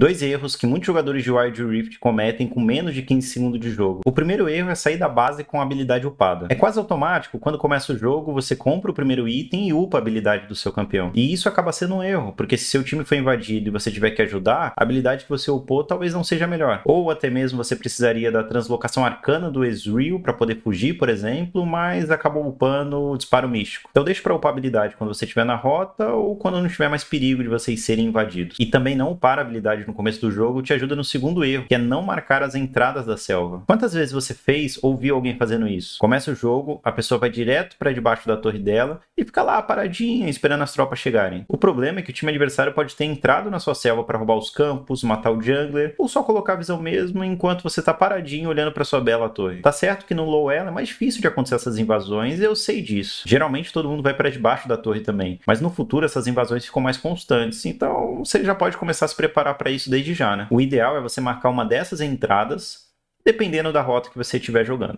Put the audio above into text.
Dois erros que muitos jogadores de Wild Rift cometem com menos de 15 segundos de jogo. O primeiro erro é sair da base com a habilidade upada. É quase automático, quando começa o jogo, você compra o primeiro item e upa a habilidade do seu campeão. E isso acaba sendo um erro, porque se seu time foi invadido e você tiver que ajudar, a habilidade que você upou talvez não seja melhor. Ou até mesmo você precisaria da translocação arcana do Ezreal para poder fugir, por exemplo, mas acabou upando o disparo místico. Então deixa para upar a habilidade quando você estiver na rota ou quando não tiver mais perigo de vocês serem invadidos. E também não upar a habilidade no começo do jogo, te ajuda no segundo erro, que é não marcar as entradas da selva. Quantas vezes você fez ou viu alguém fazendo isso? Começa o jogo, a pessoa vai direto para debaixo da torre dela e fica lá paradinha, esperando as tropas chegarem. O problema é que o time adversário pode ter entrado na sua selva para roubar os campos, matar o jungler ou só colocar a visão mesmo enquanto você tá paradinho olhando para sua bela torre. Tá certo que no low ela é mais difícil de acontecer essas invasões, eu sei disso. Geralmente todo mundo vai para debaixo da torre também, mas no futuro essas invasões ficam mais constantes, então você já pode começar a se preparar para isso isso desde já, né? O ideal é você marcar uma dessas entradas, dependendo da rota que você estiver jogando.